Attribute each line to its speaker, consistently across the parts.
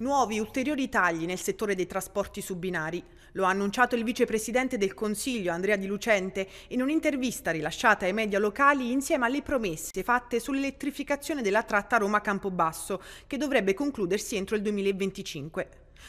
Speaker 1: Nuovi ulteriori tagli nel settore dei trasporti su binari. Lo ha annunciato il vicepresidente del Consiglio Andrea Di Lucente in un'intervista rilasciata ai media locali insieme alle promesse fatte sull'elettrificazione della tratta Roma-Campobasso che dovrebbe concludersi entro il 2025.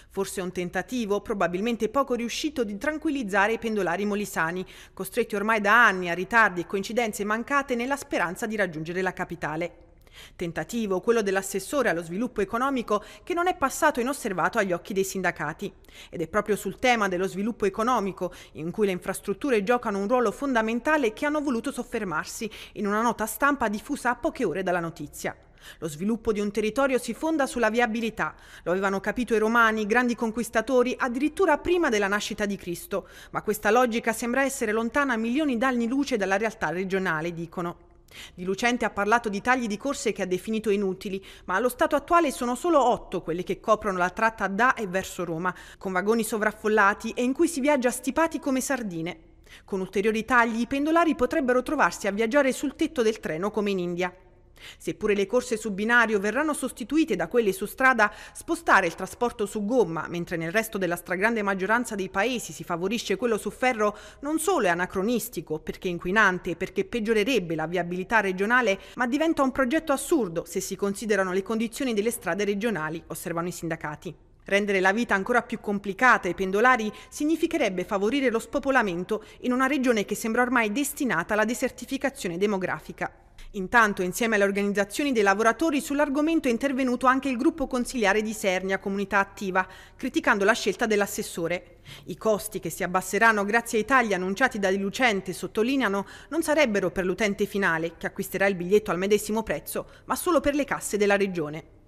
Speaker 1: Forse un tentativo, probabilmente poco riuscito, di tranquillizzare i pendolari molisani, costretti ormai da anni a ritardi e coincidenze mancate nella speranza di raggiungere la capitale. Tentativo, quello dell'assessore allo sviluppo economico, che non è passato inosservato agli occhi dei sindacati. Ed è proprio sul tema dello sviluppo economico, in cui le infrastrutture giocano un ruolo fondamentale, che hanno voluto soffermarsi in una nota stampa diffusa a poche ore dalla notizia. Lo sviluppo di un territorio si fonda sulla viabilità. Lo avevano capito i romani, grandi conquistatori, addirittura prima della nascita di Cristo. Ma questa logica sembra essere lontana milioni d'anni luce dalla realtà regionale, dicono. Di Lucente ha parlato di tagli di corse che ha definito inutili, ma allo stato attuale sono solo otto quelle che coprono la tratta da e verso Roma, con vagoni sovraffollati e in cui si viaggia stipati come sardine. Con ulteriori tagli i pendolari potrebbero trovarsi a viaggiare sul tetto del treno come in India. Seppure le corse su binario verranno sostituite da quelle su strada, spostare il trasporto su gomma, mentre nel resto della stragrande maggioranza dei paesi si favorisce quello su ferro, non solo è anacronistico, perché inquinante, perché peggiorerebbe la viabilità regionale, ma diventa un progetto assurdo se si considerano le condizioni delle strade regionali, osservano i sindacati. Rendere la vita ancora più complicata ai pendolari significherebbe favorire lo spopolamento in una regione che sembra ormai destinata alla desertificazione demografica. Intanto, insieme alle organizzazioni dei lavoratori, sull'argomento è intervenuto anche il gruppo consiliare di Sernia Comunità Attiva, criticando la scelta dell'assessore. I costi che si abbasseranno grazie ai tagli annunciati da Lucente, sottolineano, non sarebbero per l'utente finale, che acquisterà il biglietto al medesimo prezzo, ma solo per le casse della regione.